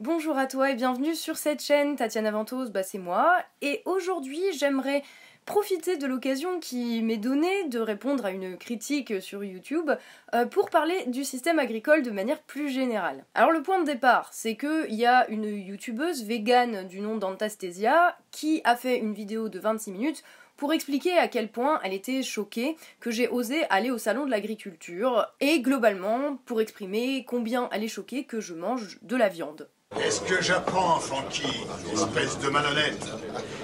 Bonjour à toi et bienvenue sur cette chaîne, Tatiana Ventos, bah c'est moi. Et aujourd'hui, j'aimerais profiter de l'occasion qui m'est donnée de répondre à une critique sur YouTube euh, pour parler du système agricole de manière plus générale. Alors le point de départ, c'est qu'il y a une youtubeuse végane du nom d'Antastasia qui a fait une vidéo de 26 minutes pour expliquer à quel point elle était choquée que j'ai osé aller au salon de l'agriculture et globalement pour exprimer combien elle est choquée que je mange de la viande. Est-ce que j'apprends, Francky, espèce de malhonnête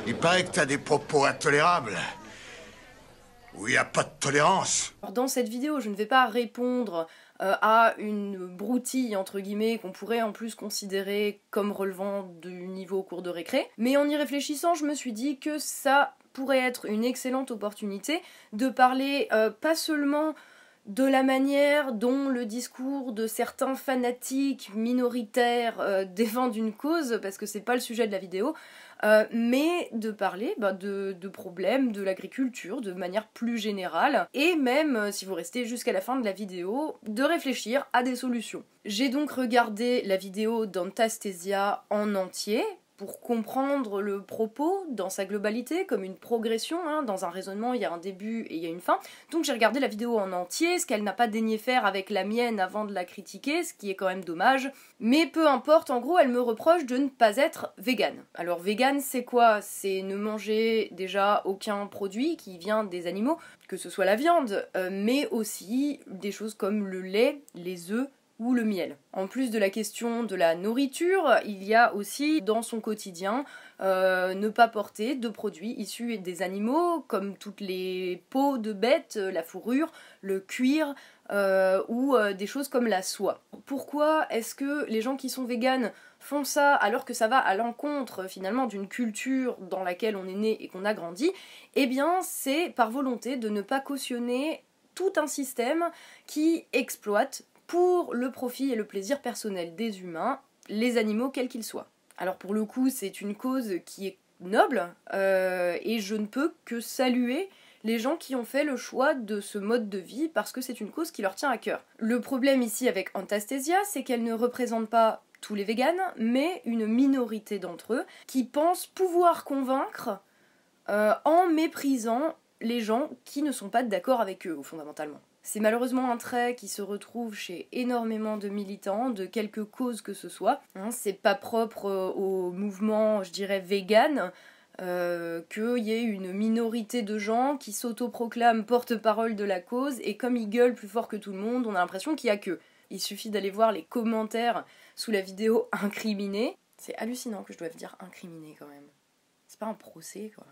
Il paraît que t'as des propos intolérables. Où il n'y a pas de tolérance. Dans cette vidéo, je ne vais pas répondre euh, à une broutille, entre guillemets, qu'on pourrait en plus considérer comme relevant du niveau cours de récré. Mais en y réfléchissant, je me suis dit que ça pourrait être une excellente opportunité de parler euh, pas seulement de la manière dont le discours de certains fanatiques minoritaires euh, défendent une cause, parce que c'est pas le sujet de la vidéo, euh, mais de parler bah, de, de, problèmes de l'agriculture de manière plus générale, et même, euh, si vous restez jusqu'à la fin de la vidéo, de réfléchir à des solutions. J'ai donc regardé la vidéo d'Antastasia en entier, pour comprendre le propos dans sa globalité, comme une progression. Hein. Dans un raisonnement, il y a un début et il y a une fin. Donc j'ai regardé la vidéo en entier, ce qu'elle n'a pas daigné faire avec la mienne avant de la critiquer, ce qui est quand même dommage. Mais peu importe, en gros, elle me reproche de ne pas être végane. Alors végane, c'est quoi C'est ne manger déjà aucun produit qui vient des animaux, que ce soit la viande, euh, mais aussi des choses comme le lait, les œufs, ou le miel. En plus de la question de la nourriture, il y a aussi dans son quotidien euh, ne pas porter de produits issus des animaux, comme toutes les peaux de bêtes, la fourrure, le cuir euh, ou euh, des choses comme la soie. Pourquoi est-ce que les gens qui sont véganes font ça alors que ça va à l'encontre finalement d'une culture dans laquelle on est né et qu'on a grandi Eh bien c'est par volonté de ne pas cautionner tout un système qui exploite pour le profit et le plaisir personnel des humains, les animaux quels qu'ils soient. Alors pour le coup, c'est une cause qui est noble euh, et je ne peux que saluer les gens qui ont fait le choix de ce mode de vie parce que c'est une cause qui leur tient à cœur. Le problème ici avec Antastasia, c'est qu'elle ne représente pas tous les véganes, mais une minorité d'entre eux qui pensent pouvoir convaincre euh, en méprisant les gens qui ne sont pas d'accord avec eux, fondamentalement. C'est malheureusement un trait qui se retrouve chez énormément de militants, de quelque cause que ce soit. Hein, c'est pas propre euh, au mouvement, je dirais, vegan. Euh, qu'il y ait une minorité de gens qui s'autoproclament porte-parole de la cause et comme ils gueulent plus fort que tout le monde, on a l'impression qu'il y a que. Il suffit d'aller voir les commentaires sous la vidéo incriminée. C'est hallucinant que je doive dire incriminé quand même. C'est pas un procès quoi.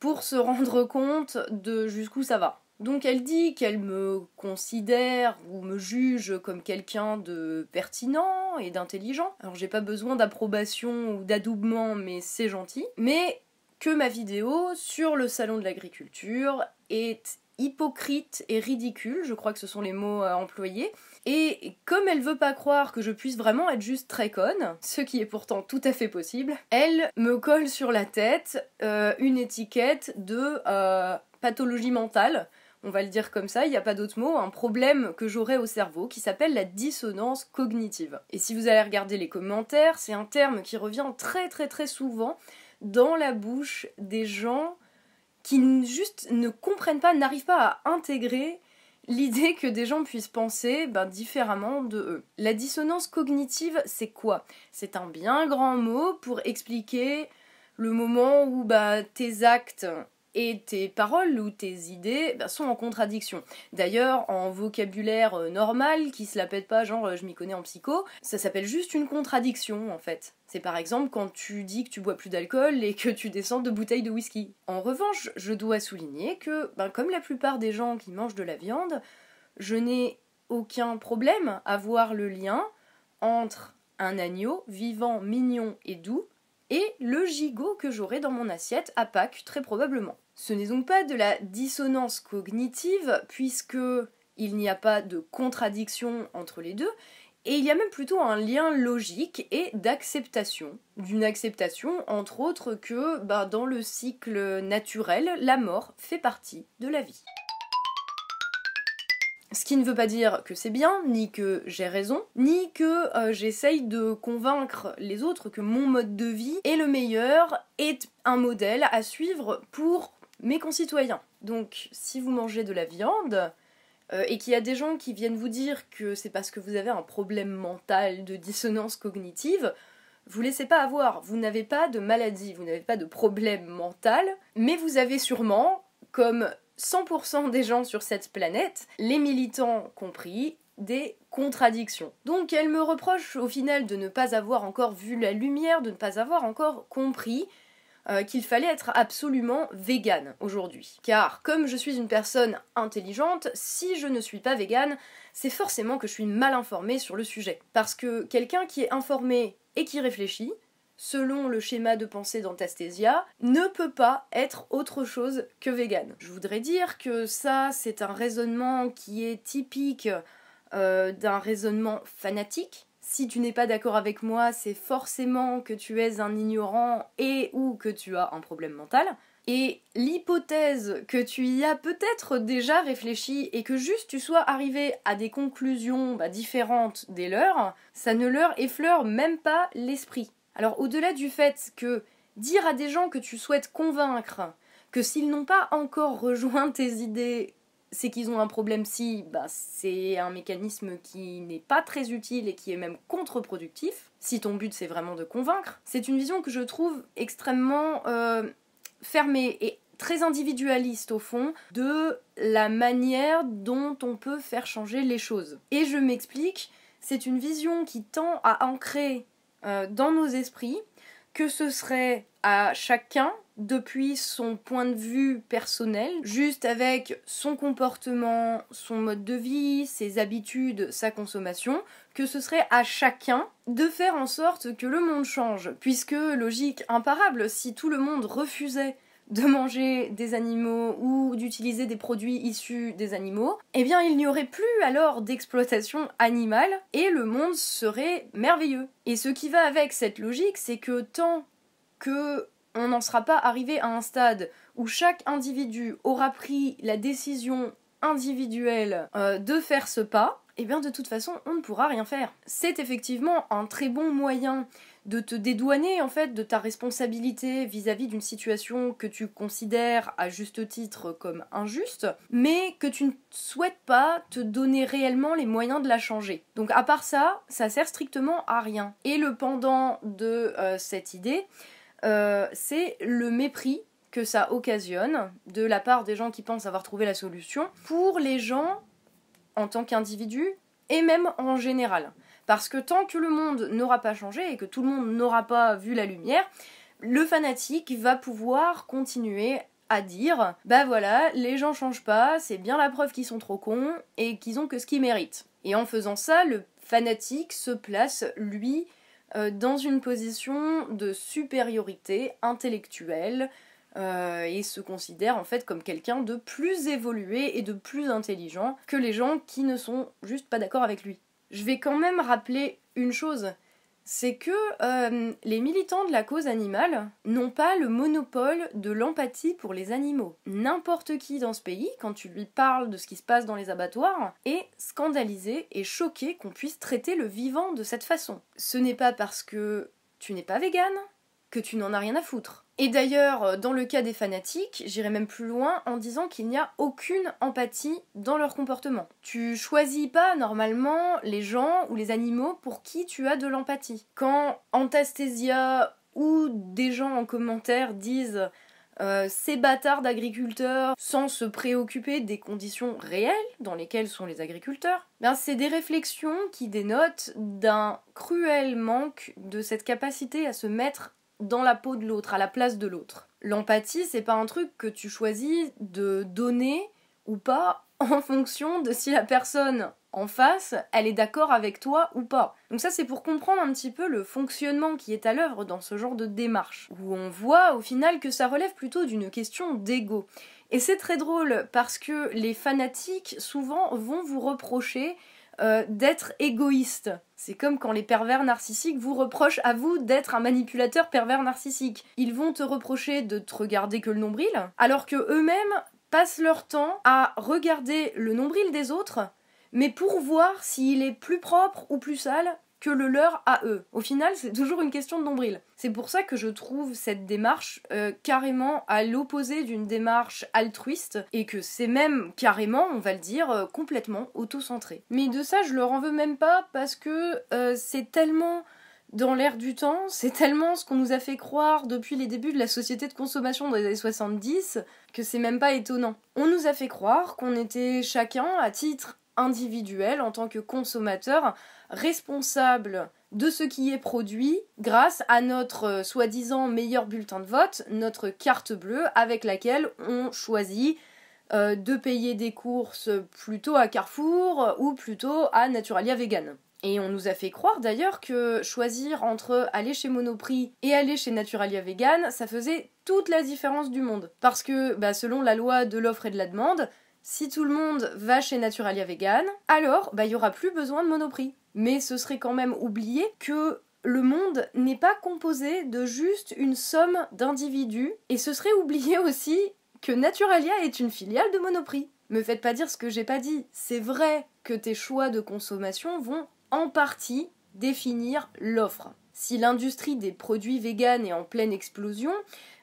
Pour se rendre compte de jusqu'où ça va. Donc elle dit qu'elle me considère ou me juge comme quelqu'un de pertinent et d'intelligent. Alors j'ai pas besoin d'approbation ou d'adoubement, mais c'est gentil. Mais que ma vidéo sur le salon de l'agriculture est hypocrite et ridicule, je crois que ce sont les mots à employer. Et comme elle veut pas croire que je puisse vraiment être juste très conne, ce qui est pourtant tout à fait possible, elle me colle sur la tête euh, une étiquette de euh, pathologie mentale on va le dire comme ça, il n'y a pas d'autre mot, un problème que j'aurais au cerveau qui s'appelle la dissonance cognitive. Et si vous allez regarder les commentaires, c'est un terme qui revient très très très souvent dans la bouche des gens qui juste ne comprennent pas, n'arrivent pas à intégrer l'idée que des gens puissent penser ben, différemment de eux. La dissonance cognitive, c'est quoi C'est un bien grand mot pour expliquer le moment où bah, tes actes et tes paroles ou tes idées bah, sont en contradiction. D'ailleurs, en vocabulaire euh, normal, qui se la pète pas, genre euh, je m'y connais en psycho, ça s'appelle juste une contradiction en fait. C'est par exemple quand tu dis que tu bois plus d'alcool et que tu descends de bouteilles de whisky. En revanche, je dois souligner que, ben, comme la plupart des gens qui mangent de la viande, je n'ai aucun problème à voir le lien entre un agneau vivant, mignon et doux et le gigot que j'aurai dans mon assiette à Pâques, très probablement. Ce n'est donc pas de la dissonance cognitive, puisque il n'y a pas de contradiction entre les deux, et il y a même plutôt un lien logique et d'acceptation. D'une acceptation, entre autres, que bah, dans le cycle naturel, la mort fait partie de la vie. Ce qui ne veut pas dire que c'est bien, ni que j'ai raison, ni que euh, j'essaye de convaincre les autres que mon mode de vie est le meilleur, est un modèle à suivre pour mes concitoyens. Donc si vous mangez de la viande euh, et qu'il y a des gens qui viennent vous dire que c'est parce que vous avez un problème mental de dissonance cognitive, vous laissez pas avoir, vous n'avez pas de maladie, vous n'avez pas de problème mental, mais vous avez sûrement, comme 100% des gens sur cette planète, les militants compris, des contradictions. Donc elle me reproche au final de ne pas avoir encore vu la lumière, de ne pas avoir encore compris euh, qu'il fallait être absolument végane aujourd'hui. Car comme je suis une personne intelligente, si je ne suis pas végane, c'est forcément que je suis mal informée sur le sujet. Parce que quelqu'un qui est informé et qui réfléchit, selon le schéma de pensée d'Antastésia, ne peut pas être autre chose que végane. Je voudrais dire que ça, c'est un raisonnement qui est typique euh, d'un raisonnement fanatique, si tu n'es pas d'accord avec moi, c'est forcément que tu es un ignorant et ou que tu as un problème mental. Et l'hypothèse que tu y as peut-être déjà réfléchi et que juste tu sois arrivé à des conclusions bah, différentes des leurs, ça ne leur effleure même pas l'esprit. Alors au-delà du fait que dire à des gens que tu souhaites convaincre que s'ils n'ont pas encore rejoint tes idées, c'est qu'ils ont un problème si bah, c'est un mécanisme qui n'est pas très utile et qui est même contre-productif, si ton but c'est vraiment de convaincre, c'est une vision que je trouve extrêmement euh, fermée et très individualiste au fond de la manière dont on peut faire changer les choses. Et je m'explique, c'est une vision qui tend à ancrer euh, dans nos esprits que ce serait à chacun depuis son point de vue personnel, juste avec son comportement, son mode de vie, ses habitudes, sa consommation, que ce serait à chacun de faire en sorte que le monde change, puisque logique imparable, si tout le monde refusait de manger des animaux ou d'utiliser des produits issus des animaux, eh bien il n'y aurait plus alors d'exploitation animale et le monde serait merveilleux. Et ce qui va avec cette logique, c'est que tant que on n'en sera pas arrivé à un stade où chaque individu aura pris la décision individuelle euh, de faire ce pas, et eh bien de toute façon, on ne pourra rien faire. C'est effectivement un très bon moyen de te dédouaner en fait de ta responsabilité vis-à-vis d'une situation que tu considères à juste titre comme injuste, mais que tu ne souhaites pas te donner réellement les moyens de la changer. Donc à part ça, ça sert strictement à rien. Et le pendant de euh, cette idée, euh, c'est le mépris que ça occasionne de la part des gens qui pensent avoir trouvé la solution pour les gens en tant qu'individus et même en général. Parce que tant que le monde n'aura pas changé et que tout le monde n'aura pas vu la lumière, le fanatique va pouvoir continuer à dire bah voilà, les gens changent pas, c'est bien la preuve qu'ils sont trop cons et qu'ils ont que ce qu'ils méritent. Et en faisant ça, le fanatique se place, lui, euh, dans une position de supériorité intellectuelle euh, et se considère en fait comme quelqu'un de plus évolué et de plus intelligent que les gens qui ne sont juste pas d'accord avec lui. Je vais quand même rappeler une chose, c'est que euh, les militants de la cause animale n'ont pas le monopole de l'empathie pour les animaux. N'importe qui dans ce pays, quand tu lui parles de ce qui se passe dans les abattoirs, est scandalisé et choqué qu'on puisse traiter le vivant de cette façon. Ce n'est pas parce que tu n'es pas végane que tu n'en as rien à foutre. Et d'ailleurs, euh, dans le cas des fanatiques, j'irai même plus loin en disant qu'il n'y a aucune empathie dans leur comportement. Tu choisis pas normalement les gens ou les animaux pour qui tu as de l'empathie. Quand Antasthesia ou des gens en commentaire disent euh, ces bâtards d'agriculteurs sans se préoccuper des conditions réelles dans lesquelles sont les agriculteurs, ben c'est des réflexions qui dénotent d'un cruel manque de cette capacité à se mettre dans la peau de l'autre, à la place de l'autre. L'empathie, c'est pas un truc que tu choisis de donner ou pas en fonction de si la personne en face, elle est d'accord avec toi ou pas. Donc ça c'est pour comprendre un petit peu le fonctionnement qui est à l'œuvre dans ce genre de démarche, où on voit au final que ça relève plutôt d'une question d'ego. Et c'est très drôle parce que les fanatiques souvent vont vous reprocher euh, d'être égoïste. C'est comme quand les pervers narcissiques vous reprochent à vous d'être un manipulateur pervers narcissique. Ils vont te reprocher de te regarder que le nombril, alors que eux-mêmes passent leur temps à regarder le nombril des autres, mais pour voir s'il est plus propre ou plus sale, que le leur à eux. Au final, c'est toujours une question de nombril. C'est pour ça que je trouve cette démarche euh, carrément à l'opposé d'une démarche altruiste et que c'est même carrément, on va le dire, euh, complètement auto-centré. Mais de ça, je leur en veux même pas parce que euh, c'est tellement dans l'air du temps, c'est tellement ce qu'on nous a fait croire depuis les débuts de la société de consommation dans les années 70 que c'est même pas étonnant. On nous a fait croire qu'on était chacun à titre individuel, en tant que consommateur, responsable de ce qui est produit grâce à notre euh, soi-disant meilleur bulletin de vote, notre carte bleue avec laquelle on choisit euh, de payer des courses plutôt à Carrefour ou plutôt à Naturalia Vegan. Et on nous a fait croire d'ailleurs que choisir entre aller chez Monoprix et aller chez Naturalia Vegan, ça faisait toute la différence du monde. Parce que bah, selon la loi de l'offre et de la demande, si tout le monde va chez Naturalia Vegan, alors bah, il n'y aura plus besoin de Monoprix. Mais ce serait quand même oublier que le monde n'est pas composé de juste une somme d'individus, et ce serait oublier aussi que Naturalia est une filiale de Monoprix. Me faites pas dire ce que j'ai pas dit. C'est vrai que tes choix de consommation vont en partie définir l'offre. Si l'industrie des produits véganes est en pleine explosion,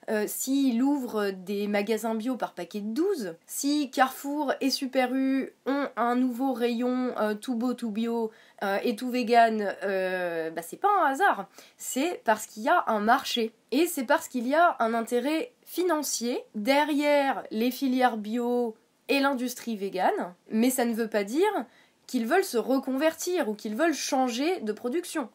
euh, s'il ouvre des magasins bio par paquet de 12, si Carrefour et Super U ont un nouveau rayon euh, tout beau, tout bio euh, et tout vegan, bah c'est pas un hasard, c'est parce qu'il y a un marché et c'est parce qu'il y a un intérêt financier derrière les filières bio et l'industrie végane, mais ça ne veut pas dire qu'ils veulent se reconvertir ou qu'ils veulent changer de production.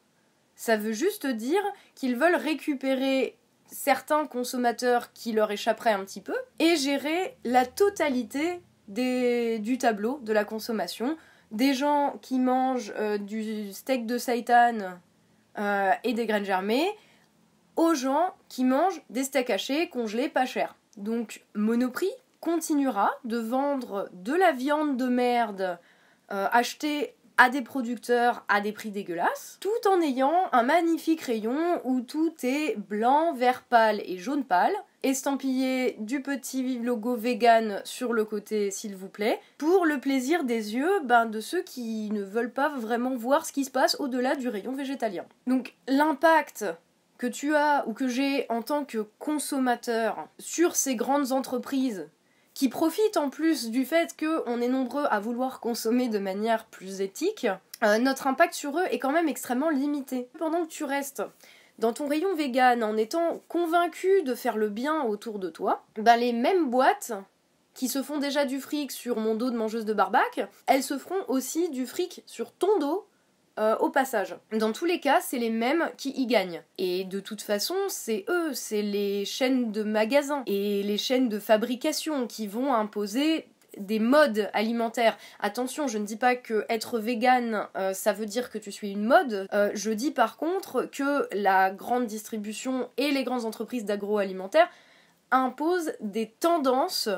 Ça veut juste dire qu'ils veulent récupérer certains consommateurs qui leur échapperaient un petit peu, et gérer la totalité du tableau de la consommation. Des gens qui mangent euh, du steak de seitan euh, et des graines germées, aux gens qui mangent des steaks hachés congelés pas cher Donc Monoprix continuera de vendre de la viande de merde euh, achetée à des producteurs à des prix dégueulasses, tout en ayant un magnifique rayon où tout est blanc, vert pâle et jaune pâle, estampillé du petit logo vegan sur le côté, s'il vous plaît, pour le plaisir des yeux ben, de ceux qui ne veulent pas vraiment voir ce qui se passe au-delà du rayon végétalien. Donc l'impact que tu as ou que j'ai en tant que consommateur sur ces grandes entreprises qui profitent en plus du fait qu'on est nombreux à vouloir consommer de manière plus éthique, euh, notre impact sur eux est quand même extrêmement limité. Pendant que tu restes dans ton rayon vegan en étant convaincu de faire le bien autour de toi, ben, les mêmes boîtes qui se font déjà du fric sur mon dos de mangeuse de barbac, elles se feront aussi du fric sur ton dos euh, au passage. Dans tous les cas, c'est les mêmes qui y gagnent. Et de toute façon, c'est eux, c'est les chaînes de magasins et les chaînes de fabrication qui vont imposer des modes alimentaires. Attention, je ne dis pas que être végane, euh, ça veut dire que tu suis une mode. Euh, je dis par contre que la grande distribution et les grandes entreprises d'agroalimentaire imposent des tendances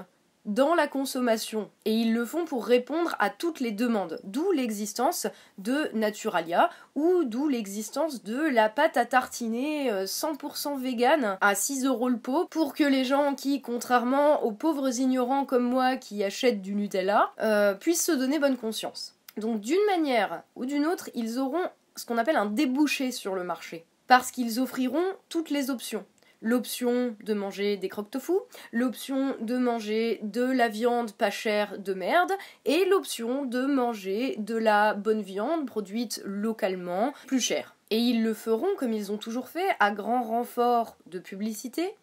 dans la consommation et ils le font pour répondre à toutes les demandes, d'où l'existence de Naturalia ou d'où l'existence de la pâte à tartiner 100% euh, vegan à 6 euros le pot pour que les gens qui, contrairement aux pauvres ignorants comme moi qui achètent du Nutella, euh, puissent se donner bonne conscience. Donc d'une manière ou d'une autre, ils auront ce qu'on appelle un débouché sur le marché parce qu'ils offriront toutes les options l'option de manger des croque tofu, l'option de manger de la viande pas chère de merde et l'option de manger de la bonne viande produite localement plus chère. Et ils le feront comme ils ont toujours fait, à grand renfort de publicité,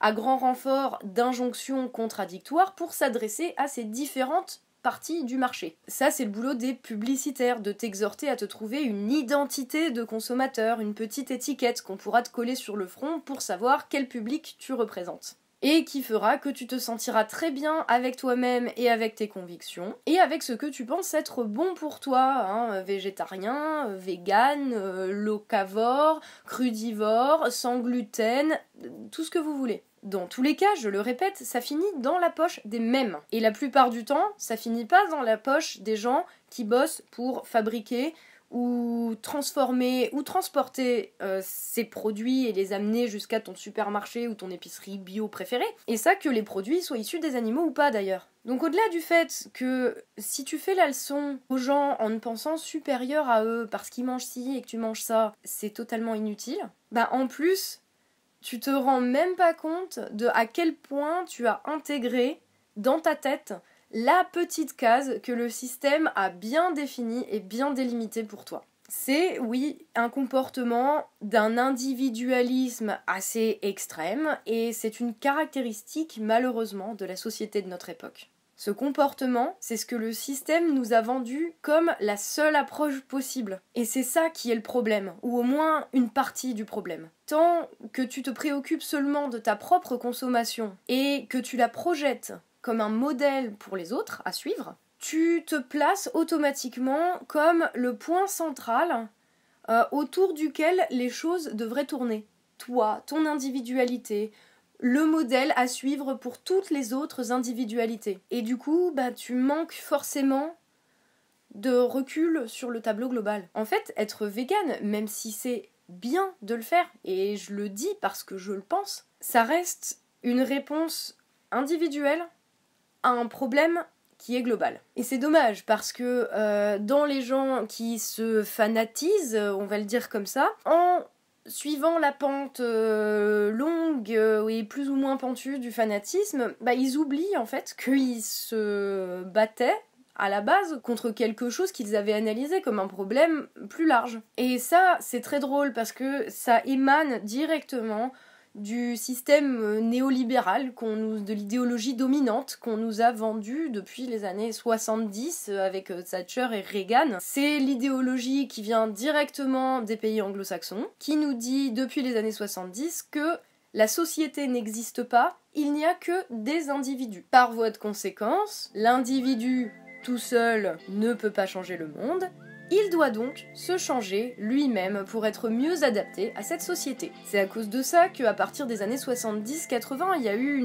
à grand renfort d'injonctions contradictoires pour s'adresser à ces différentes partie du marché. Ça, c'est le boulot des publicitaires, de t'exhorter à te trouver une identité de consommateur, une petite étiquette qu'on pourra te coller sur le front pour savoir quel public tu représentes et qui fera que tu te sentiras très bien avec toi-même et avec tes convictions, et avec ce que tu penses être bon pour toi, hein, végétarien, vegan, euh, locavore, crudivore, sans gluten, euh, tout ce que vous voulez. Dans tous les cas, je le répète, ça finit dans la poche des mêmes. Et la plupart du temps, ça finit pas dans la poche des gens qui bossent pour fabriquer ou transformer ou transporter euh, ces produits et les amener jusqu'à ton supermarché ou ton épicerie bio préférée. Et ça, que les produits soient issus des animaux ou pas d'ailleurs. Donc au-delà du fait que si tu fais la leçon aux gens en ne pensant supérieur à eux parce qu'ils mangent ci et que tu manges ça, c'est totalement inutile, bah en plus, tu te rends même pas compte de à quel point tu as intégré dans ta tête la petite case que le système a bien définie et bien délimitée pour toi. C'est, oui, un comportement d'un individualisme assez extrême et c'est une caractéristique malheureusement de la société de notre époque. Ce comportement, c'est ce que le système nous a vendu comme la seule approche possible. Et c'est ça qui est le problème, ou au moins une partie du problème. Tant que tu te préoccupes seulement de ta propre consommation et que tu la projettes comme un modèle pour les autres à suivre, tu te places automatiquement comme le point central euh, autour duquel les choses devraient tourner. Toi, ton individualité, le modèle à suivre pour toutes les autres individualités. Et du coup, bah, tu manques forcément de recul sur le tableau global. En fait, être végane, même si c'est bien de le faire, et je le dis parce que je le pense, ça reste une réponse individuelle à un problème qui est global. Et c'est dommage parce que euh, dans les gens qui se fanatisent, on va le dire comme ça, en suivant la pente euh, longue euh, et plus ou moins pentue du fanatisme, bah, ils oublient en fait qu'ils se battaient à la base contre quelque chose qu'ils avaient analysé comme un problème plus large. Et ça, c'est très drôle parce que ça émane directement du système euh, néolibéral, qu'on de l'idéologie dominante qu'on nous a vendue depuis les années 70 euh, avec euh, Thatcher et Reagan. C'est l'idéologie qui vient directement des pays anglo-saxons, qui nous dit depuis les années 70 que la société n'existe pas, il n'y a que des individus. Par voie de conséquence, l'individu tout seul ne peut pas changer le monde, il doit donc se changer lui-même pour être mieux adapté à cette société. C'est à cause de ça qu'à partir des années 70-80, il y a eu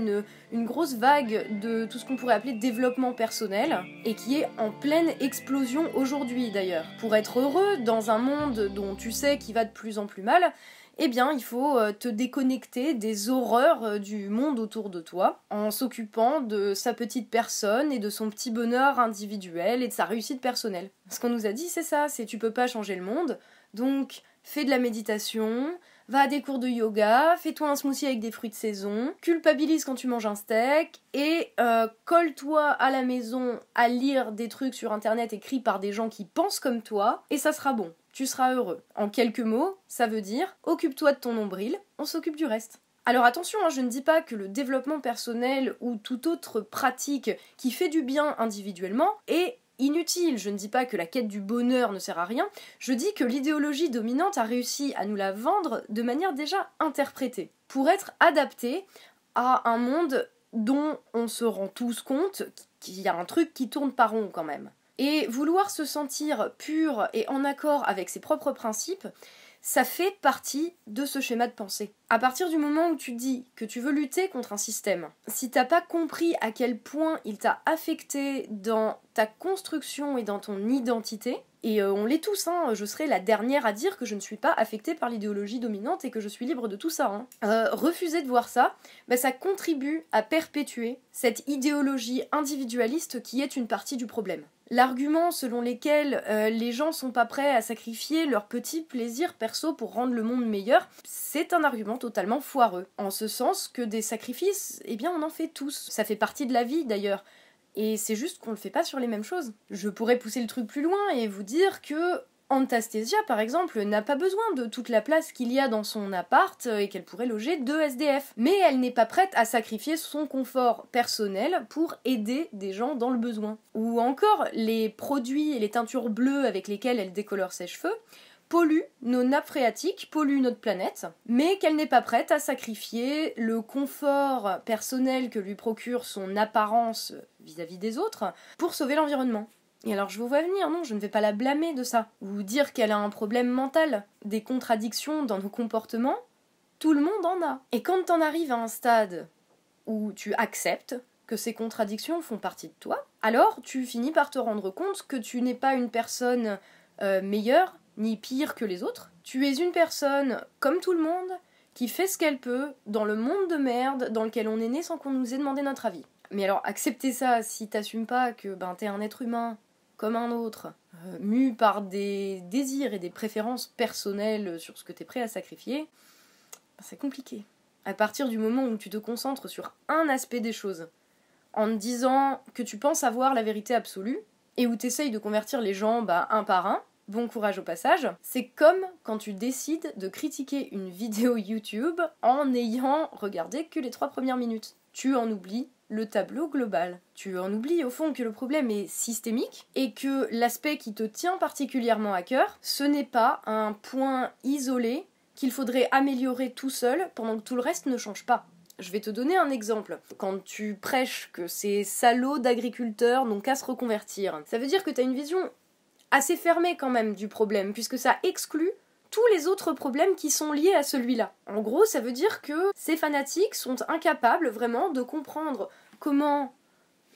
une, grosse vague de tout ce qu'on pourrait appeler développement personnel et qui est en pleine explosion aujourd'hui d'ailleurs. Pour être heureux dans un monde dont tu sais qu'il va de plus en plus mal, eh bien, il faut euh, te déconnecter des horreurs euh, du monde autour de toi en s'occupant de sa petite personne et de son petit bonheur individuel et de sa réussite personnelle. Ce qu'on nous a dit, c'est ça, c'est tu peux pas changer le monde, donc fais de la méditation, va à des cours de yoga, fais-toi un smoothie avec des fruits de saison, culpabilise quand tu manges un steak et euh, colle-toi à la maison à lire des trucs sur internet écrits par des gens qui pensent comme toi et ça sera bon tu seras heureux. En quelques mots, ça veut dire occupe-toi de ton nombril, on s'occupe du reste. Alors attention, hein, je ne dis pas que le développement personnel ou toute autre pratique qui fait du bien individuellement est inutile. Je ne dis pas que la quête du bonheur ne sert à rien, je dis que l'idéologie dominante a réussi à nous la vendre de manière déjà interprétée, pour être adaptée à un monde dont on se rend tous compte qu'il y a un truc qui tourne par rond quand même. Et vouloir se sentir pur et en accord avec ses propres principes, ça fait partie de ce schéma de pensée. À partir du moment où tu dis que tu veux lutter contre un système, si t'as pas compris à quel point il t'a affecté dans ta construction et dans ton identité, et euh, on l'est tous, hein. je serai la dernière à dire que je ne suis pas affectée par l'idéologie dominante et que je suis libre de tout ça. Hein. Euh, refuser de voir ça, bah, ça contribue à perpétuer cette idéologie individualiste qui est une partie du problème. L'argument selon lequel euh, les gens sont pas prêts à sacrifier leurs petits plaisirs perso pour rendre le monde meilleur, c'est un argument totalement foireux. En ce sens que des sacrifices, eh bien on en fait tous. Ça fait partie de la vie d'ailleurs. Et c'est juste qu'on le fait pas sur les mêmes choses. Je pourrais pousser le truc plus loin et vous dire que Antastasia, par exemple, n'a pas besoin de toute la place qu'il y a dans son appart euh, et qu'elle pourrait loger deux SDF. Mais elle n'est pas prête à sacrifier son confort personnel pour aider des gens dans le besoin. Ou encore, les produits et les teintures bleues avec lesquelles elle décolore ses cheveux, pollue nos nappes phréatiques, pollue notre planète, mais qu'elle n'est pas prête à sacrifier le confort personnel que lui procure son apparence vis-à-vis des autres pour sauver l'environnement. Et alors je vous vois venir, non, je ne vais pas la blâmer de ça, ou dire qu'elle a un problème mental, des contradictions dans nos comportements, tout le monde en a. Et quand t'en arrives à un stade où tu acceptes que ces contradictions font partie de toi, alors tu finis par te rendre compte que tu n'es pas une personne euh, meilleure ni pire que les autres. Tu es une personne comme tout le monde qui fait ce qu'elle peut dans le monde de merde dans lequel on est né sans qu'on nous ait demandé notre avis. Mais alors accepter ça si t'assumes pas que ben t'es un être humain comme un autre, euh, mu par des désirs et des préférences personnelles sur ce que t'es prêt à sacrifier, ben, c'est compliqué. À partir du moment où tu te concentres sur un aspect des choses, en te disant que tu penses avoir la vérité absolue, et où t'essayes de convertir les gens ben, un par un, bon courage au passage, c'est comme quand tu décides de critiquer une vidéo YouTube en n'ayant regardé que les trois premières minutes. Tu en oublies le tableau global. Tu en oublies au fond que le problème est systémique et que l'aspect qui te tient particulièrement à cœur, ce n'est pas un point isolé qu'il faudrait améliorer tout seul pendant que tout le reste ne change pas. Je vais te donner un exemple. Quand tu prêches que ces salauds d'agriculteurs n'ont qu'à se reconvertir, ça veut dire que tu as une vision assez fermé quand même du problème, puisque ça exclut tous les autres problèmes qui sont liés à celui-là. En gros, ça veut dire que ces fanatiques sont incapables vraiment de comprendre comment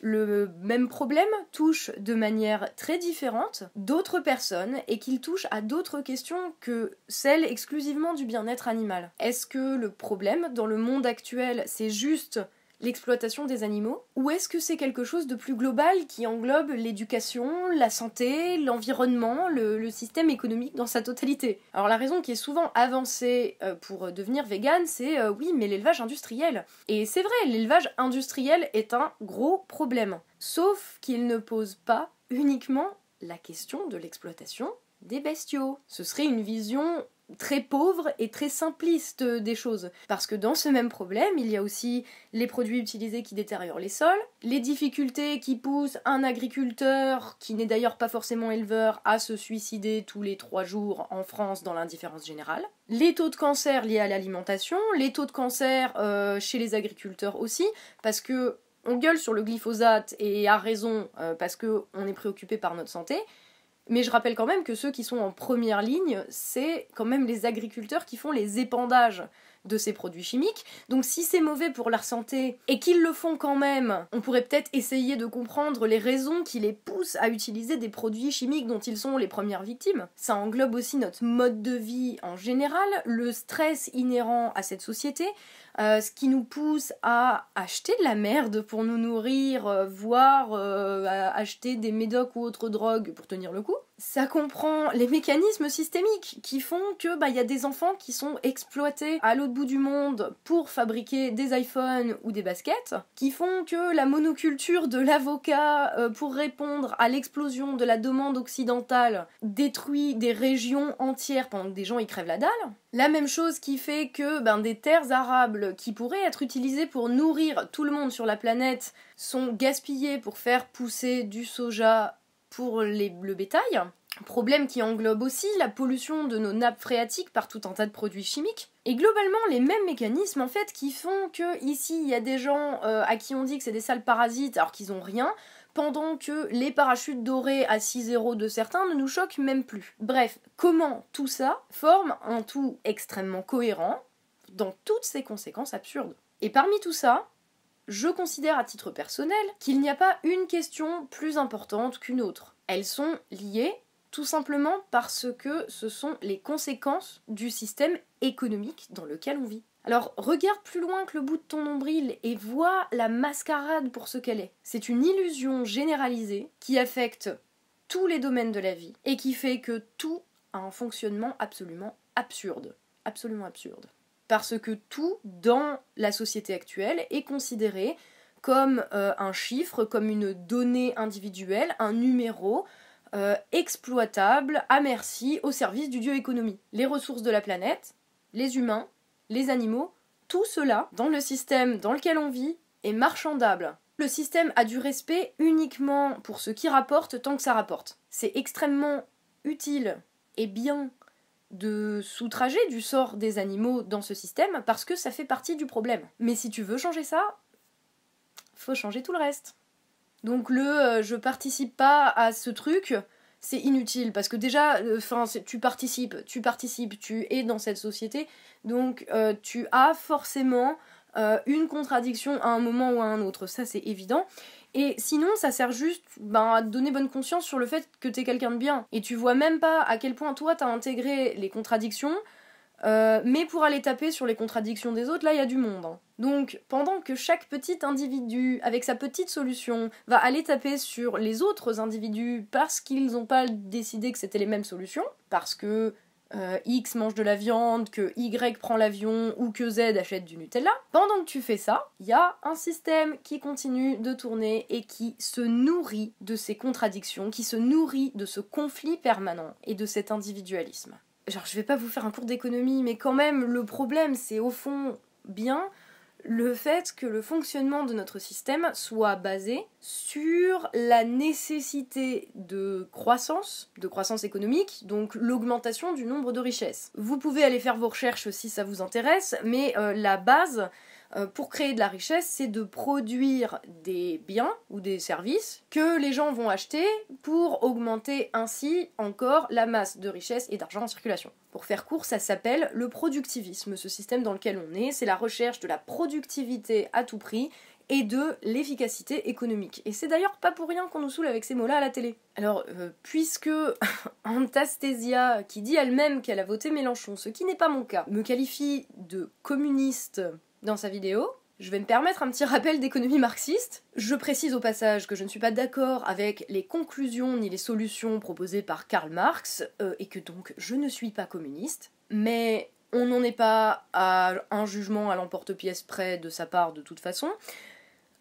le même problème touche de manière très différente d'autres personnes et qu'il touche à d'autres questions que celles exclusivement du bien-être animal. Est-ce que le problème dans le monde actuel, c'est juste l'exploitation des animaux Ou est-ce que c'est quelque chose de plus global qui englobe l'éducation, la santé, l'environnement, le, système économique dans sa totalité Alors la raison qui est souvent avancée euh, pour euh, devenir végane, c'est euh, oui, mais l'élevage industriel. Et c'est vrai, l'élevage industriel est un gros problème. Sauf qu'il ne pose pas uniquement la question de l'exploitation des bestiaux. Ce serait une vision très pauvre et très simpliste euh, des choses. Parce que dans ce même problème, il y a aussi les produits utilisés qui détériorent les sols, les difficultés qui poussent un agriculteur, qui n'est d'ailleurs pas forcément éleveur, à se suicider tous les trois jours en France dans l'indifférence générale, les taux de cancer liés à l'alimentation, les taux de cancer euh, chez les agriculteurs aussi, parce que on gueule sur le glyphosate et à raison euh, parce que on est préoccupé par notre santé, mais je rappelle quand même que ceux qui sont en première ligne, c'est quand même les agriculteurs qui font les épandages de ces produits chimiques. Donc si c'est mauvais pour leur santé et qu'ils le font quand même, on pourrait peut-être essayer de comprendre les raisons qui les poussent à utiliser des produits chimiques dont ils sont les premières victimes. Ça englobe aussi notre mode de vie en général, le stress inhérent à cette société, euh, ce qui nous pousse à acheter de la merde pour nous nourrir, euh, voire euh, acheter des médocs ou autres drogues pour tenir le coup. Ça comprend les mécanismes systémiques qui font que bah y a des enfants qui sont exploités à l'autre bout du monde pour fabriquer des iPhones ou des baskets, qui font que la monoculture de l'avocat pour répondre à l'explosion de la demande occidentale détruit des régions entières pendant que des gens y crèvent la dalle. La même chose qui fait que ben, des terres arables qui pourraient être utilisées pour nourrir tout le monde sur la planète sont gaspillées pour faire pousser du soja pour les, le bétail. Problème qui englobe aussi la pollution de nos nappes phréatiques par tout un tas de produits chimiques. Et globalement, les mêmes mécanismes en fait qui font que ici il y a des gens euh, à qui on dit que c'est des sales parasites alors qu'ils ont rien, pendant que les parachutes dorés à 6-0 de certains ne nous choquent même plus. Bref, comment tout ça forme un tout extrêmement cohérent dans toutes ses conséquences absurdes. Et parmi tout ça, je considère à titre personnel qu'il n'y a pas une question plus importante qu'une autre. Elles sont liées tout simplement parce que ce sont les conséquences du système économique dans lequel on vit. Alors regarde plus loin que le bout de ton nombril et vois la mascarade pour ce qu'elle est. C'est une illusion généralisée qui affecte tous les domaines de la vie et qui fait que tout a un fonctionnement absolument absurde. Absolument absurde. Parce que tout dans la société actuelle est considéré comme euh, un chiffre, comme une donnée individuelle, un numéro, euh, exploitable à merci au service du dieu économie. Les ressources de la planète, les humains, les animaux, tout cela, dans le système dans lequel on vit, est marchandable. Le système a du respect uniquement pour ce qui rapporte tant que ça rapporte. C'est extrêmement utile et bien de soutrager du sort des animaux dans ce système parce que ça fait partie du problème. Mais si tu veux changer ça, faut changer tout le reste. Donc le euh, je participe pas à ce truc, c'est inutile parce que déjà euh, enfin tu participes tu participes tu es dans cette société donc euh, tu as forcément euh, une contradiction à un moment ou à un autre ça c'est évident et sinon ça sert juste ben, à te donner bonne conscience sur le fait que t'es quelqu'un de bien et tu vois même pas à quel point toi t'as intégré les contradictions euh, mais pour aller taper sur les contradictions des autres, là, il y a du monde. Hein. Donc, pendant que chaque petit individu, avec sa petite solution, va aller taper sur les autres individus parce qu'ils n'ont pas décidé que c'était les mêmes solutions, parce que euh, X mange de la viande, que Y prend l'avion ou que Z achète du Nutella. Pendant que tu fais ça, il y a un système qui continue de tourner et qui se nourrit de ces contradictions, qui se nourrit de ce conflit permanent et de cet individualisme genre je vais pas vous faire un cours d'économie, mais quand même le problème c'est au fond bien le fait que le fonctionnement de notre système soit basé sur la nécessité de croissance, de croissance économique, donc l'augmentation du nombre de richesses. Vous pouvez aller faire vos recherches si ça vous intéresse, mais euh, la base euh, pour créer de la richesse, c'est de produire des biens ou des services que les gens vont acheter pour augmenter ainsi encore la masse de richesse et d'argent en circulation. Pour faire court, ça s'appelle le productivisme, ce système dans lequel on est, c'est la recherche de la productivité à tout prix et de l'efficacité économique. Et c'est d'ailleurs pas pour rien qu'on nous saoule avec ces mots-là à la télé. Alors, euh, puisque Antastasia, qui dit elle-même qu'elle a voté Mélenchon, ce qui n'est pas mon cas, me qualifie de communiste dans sa vidéo, je vais me permettre un petit rappel d'économie marxiste. Je précise au passage que je ne suis pas d'accord avec les conclusions ni les solutions proposées par Karl Marx, euh, et que donc je ne suis pas communiste, mais on n'en est pas à un jugement à l'emporte-pièce près de sa part de toute façon.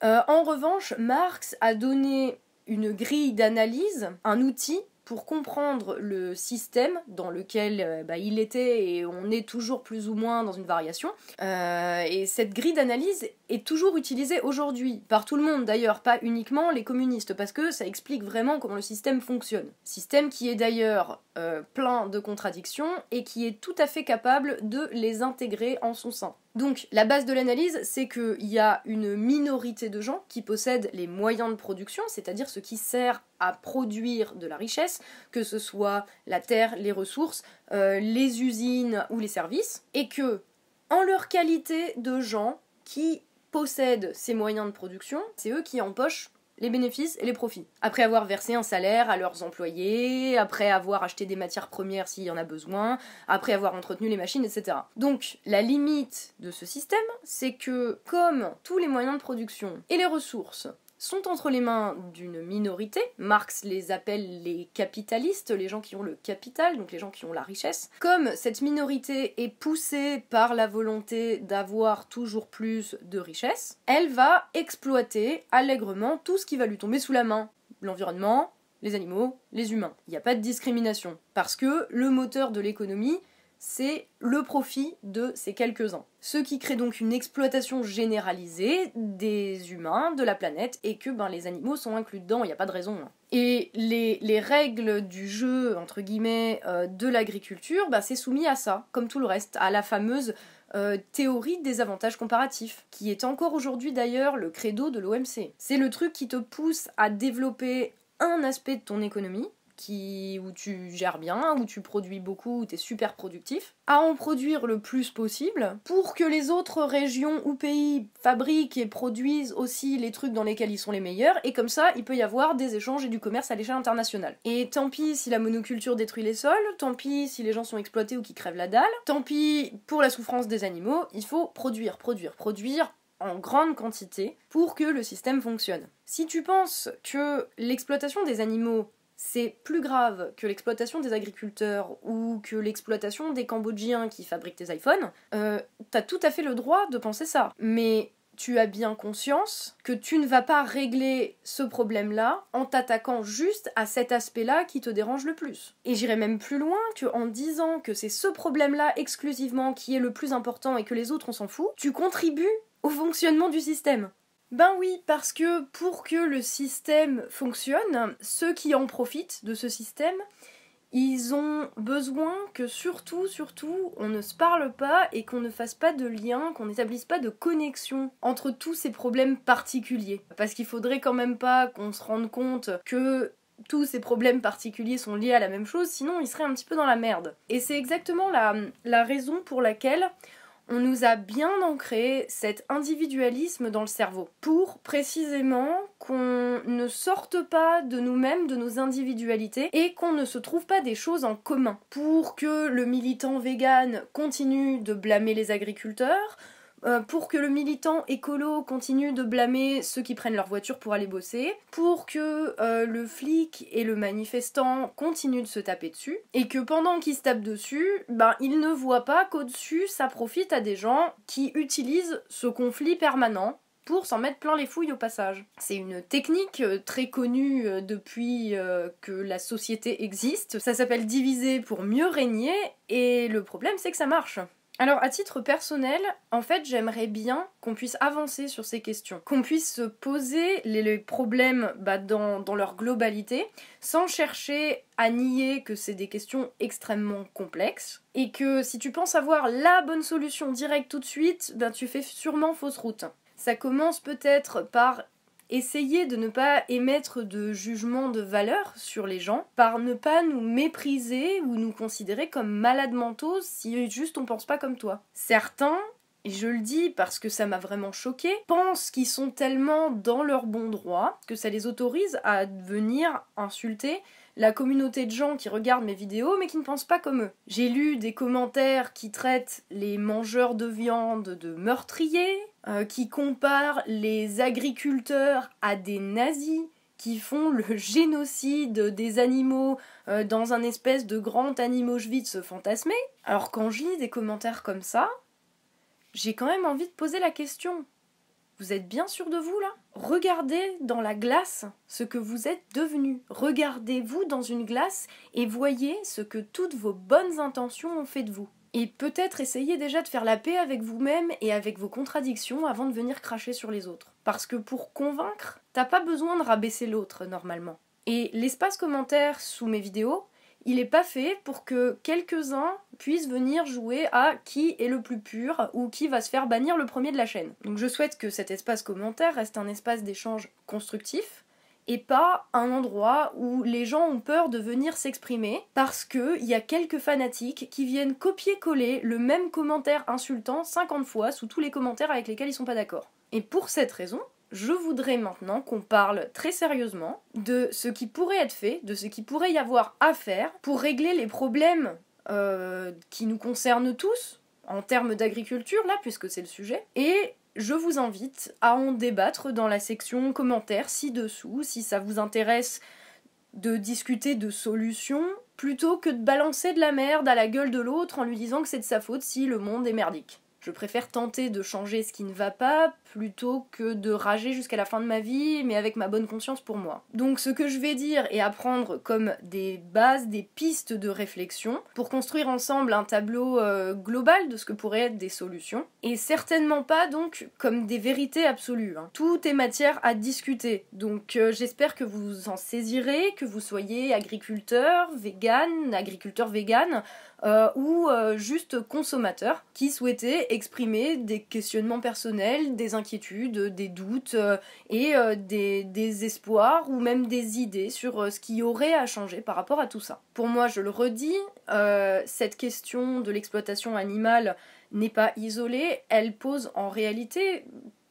Euh, en revanche, Marx a donné une grille d'analyse, un outil pour comprendre le système dans lequel euh, bah, il était et on est toujours plus ou moins dans une variation. Euh, et cette grille d'analyse est toujours utilisée aujourd'hui, par tout le monde d'ailleurs, pas uniquement les communistes, parce que ça explique vraiment comment le système fonctionne. Système qui est d'ailleurs euh, plein de contradictions et qui est tout à fait capable de les intégrer en son sein. Donc la base de l'analyse, c'est qu'il y a une minorité de gens qui possèdent les moyens de production, c'est-à-dire ce qui sert à produire de la richesse, que ce soit la terre, les ressources, euh, les usines ou les services, et que, en leur qualité de gens qui possèdent ces moyens de production, c'est eux qui empochent les bénéfices et les profits. Après avoir versé un salaire à leurs employés, après avoir acheté des matières premières s'il y en a besoin, après avoir entretenu les machines, etc. Donc la limite de ce système, c'est que comme tous les moyens de production et les ressources sont entre les mains d'une minorité. Marx les appelle les capitalistes, les gens qui ont le capital, donc les gens qui ont la richesse. Comme cette minorité est poussée par la volonté d'avoir toujours plus de richesse, elle va exploiter allègrement tout ce qui va lui tomber sous la main. L'environnement, les animaux, les humains. Il n'y a pas de discrimination. Parce que le moteur de l'économie, c'est le profit de ces quelques-uns. Ce qui crée donc une exploitation généralisée des humains, de la planète, et que ben, les animaux sont inclus dedans, il n'y a pas de raison. Hein. Et les, règles du jeu, entre guillemets, euh, de l'agriculture, ben, c'est soumis à ça, comme tout le reste, à la fameuse euh, théorie des avantages comparatifs, qui est encore aujourd'hui d'ailleurs le credo de l'OMC. C'est le truc qui te pousse à développer un aspect de ton économie, qui, où tu gères bien, où tu produis beaucoup, où tu es super productif, à en produire le plus possible pour que les autres régions ou pays fabriquent et produisent aussi les trucs dans lesquels ils sont les meilleurs, et comme ça, il peut y avoir des échanges et du commerce à l'échelle internationale. Et tant pis si la monoculture détruit les sols, tant pis si les gens sont exploités ou qui crèvent la dalle, tant pis pour la souffrance des animaux, il faut produire, produire, produire en grande quantité pour que le système fonctionne. Si tu penses que l'exploitation des animaux c'est plus grave que l'exploitation des agriculteurs ou que l'exploitation des Cambodgiens qui fabriquent des iPhones, euh, t'as tout à fait le droit de penser ça. Mais tu as bien conscience que tu ne vas pas régler ce problème-là en t'attaquant juste à cet aspect-là qui te dérange le plus. Et j'irai même plus loin que en disant que c'est ce problème-là exclusivement qui est le plus important et que les autres on s'en fout, tu contribues au fonctionnement du système. Ben oui, parce que pour que le système fonctionne, ceux qui en profitent de ce système, ils ont besoin que surtout, surtout, on ne se parle pas et qu'on ne fasse pas de lien, qu'on n'établisse pas de connexion entre tous ces problèmes particuliers. Parce qu'il faudrait quand même pas qu'on se rende compte que tous ces problèmes particuliers sont liés à la même chose, sinon ils seraient un petit peu dans la merde. Et c'est exactement la, la raison pour laquelle on nous a bien ancré cet individualisme dans le cerveau pour précisément qu'on ne sorte pas de nous-mêmes, de nos individualités et qu'on ne se trouve pas des choses en commun. Pour que le militant vegan continue de blâmer les agriculteurs, euh, pour que le militant écolo continue de blâmer ceux qui prennent leur voiture pour aller bosser, pour que euh, le flic et le manifestant continuent de se taper dessus, et que pendant qu'ils se tapent dessus, ben, ils ne voient pas qu'au-dessus, ça profite à des gens qui utilisent ce conflit permanent pour s'en mettre plein les fouilles au passage. C'est une technique euh, très connue depuis que la société existe. Ça s'appelle diviser pour mieux régner et le problème c'est que ça marche. Alors à titre personnel, en fait j'aimerais bien qu'on puisse avancer sur ces questions, qu'on puisse se poser les, problèmes bah, dans, dans leur globalité, sans chercher à nier que c'est des questions extrêmement complexes, et que si tu penses avoir la bonne solution directe tout de suite, ben, tu fais sûrement fausse route. Ça commence peut-être par essayer de ne pas émettre de jugement de valeur sur les gens, par ne pas nous mépriser ou nous considérer comme malades mentaux si juste on pense pas comme toi. Certains et je le dis parce que ça m'a vraiment choqué, pensent qu'ils sont tellement dans leur bon droit que ça les autorise à venir insulter la communauté de gens qui regardent mes vidéos mais qui ne pensent pas comme eux. J'ai lu des commentaires qui traitent les mangeurs de viande de meurtriers, euh, qui comparent les agriculteurs à des nazis, qui font le génocide des animaux euh, dans un espèce de grand animaux-schwitz fantasmé. Alors quand je lis des commentaires comme ça, j'ai quand même envie de poser la question. Vous êtes bien sûr de vous là Regardez dans la glace ce que vous êtes devenu. Regardez-vous dans une glace et voyez ce que toutes vos bonnes intentions ont fait de vous. Et peut-être essayez déjà de faire la paix avec vous-même et avec vos contradictions avant de venir cracher sur les autres. Parce que pour convaincre, t'as pas besoin de rabaisser l'autre normalement. Et l'espace commentaire sous mes vidéos, il n'est pas fait pour que quelques-uns puissent venir jouer à qui est le plus pur ou qui va se faire bannir le premier de la chaîne. Donc je souhaite que cet espace commentaire reste un espace d'échange constructif et pas un endroit où les gens ont peur de venir s'exprimer parce qu'il y a quelques fanatiques qui viennent copier-coller le même commentaire insultant 50 fois sous tous les commentaires avec lesquels ils sont pas d'accord. Et pour cette raison, je voudrais maintenant qu'on parle très sérieusement de ce qui pourrait être fait, de ce qui pourrait y avoir à faire pour régler les problèmes euh, qui nous concernent tous en termes d'agriculture, là, puisque c'est le sujet. Et je vous invite à en débattre dans la section commentaires ci-dessous, si ça vous intéresse de discuter de solutions plutôt que de balancer de la merde à la gueule de l'autre en lui disant que c'est de sa faute si le monde est merdique. Je préfère tenter de changer ce qui ne va pas plutôt que de rager jusqu'à la fin de ma vie, mais avec ma bonne conscience pour moi. Donc ce que je vais dire et apprendre comme des bases, des pistes de réflexion, pour construire ensemble un tableau euh, global de ce que pourraient être des solutions, et certainement pas donc comme des vérités absolues. Hein. Tout est matière à discuter, donc euh, j'espère que vous en saisirez, que vous soyez agriculteur, vegan, agriculteur vegan, euh, ou juste consommateur, qui souhaitait exprimer des questionnements personnels, des inquiétudes, euh, des doutes euh, et euh, des, des, espoirs ou même des idées sur ce qui aurait à changer par rapport à tout ça. Pour moi, je le redis, cette question de l'exploitation animale n'est pas isolée, elle pose en réalité